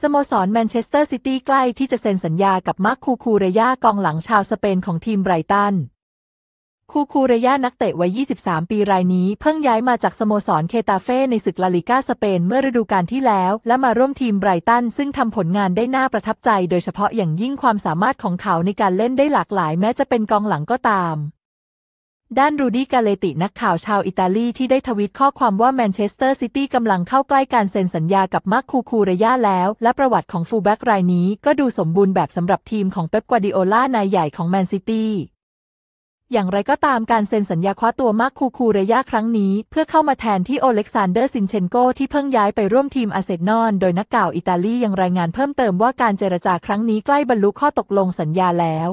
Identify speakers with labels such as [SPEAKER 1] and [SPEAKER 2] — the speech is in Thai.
[SPEAKER 1] สโมสรแมนเชสเตอร์ซิตี้ใกล้ที่จะเซ็นสัญญากับมาร์คคูคูเรยากองหลังชาวสเปนของทีมไบรตัน คูคูเรยานักเตะวัย 23 ปีรายนี้เพิ่งย้ายมาจากสโมสรเคตาเฟ่ในศึก ลาลิก้าสเปน เมื่อฤดูกาลที่แล้ว และมาร่วมทีมไบรตัน ซึ่งทำผลงานได้น่าประทับใจ โดยเฉพาะอย่างยิ่งความสามารถของเขาในการเล่นได้หลากหลาย แม้จะเป็นกองหลังก็ตามด้านรูดี้กาเลตินักข่าวชาวอิตาลีที่ได้ทวิตข้อความว่าแมนเชสเตอร์ซิตี้กำลังเข้าใกล้การเซ็นสัญญากับมาร์คคูคูเรยะแล้ว และประวัติของฟูลแบ็กรายนี้ ก็ดูสมบูรณ์แบบสำหรับทีมของเป๊ปกวาดิโอลานายใหญ่ของแมนซิตี้อย่างไรก็ตามการเซ็นสัญญาคว้าตัวมาร์คคูคูเรยะครั้งนี้ เพื่อเข้ามาแทนที่โอเล็กซานเดอร์ซินเชนโกที่เพิ่งย้ายไปร่วมทีมอาเซนอลโดยนักข่าวอิตาลียังรายงานเพิ่มเติมว่าการเจรจาครั้งนี้ใกล้บรรลุข้อตกลงสัญญาแล้ว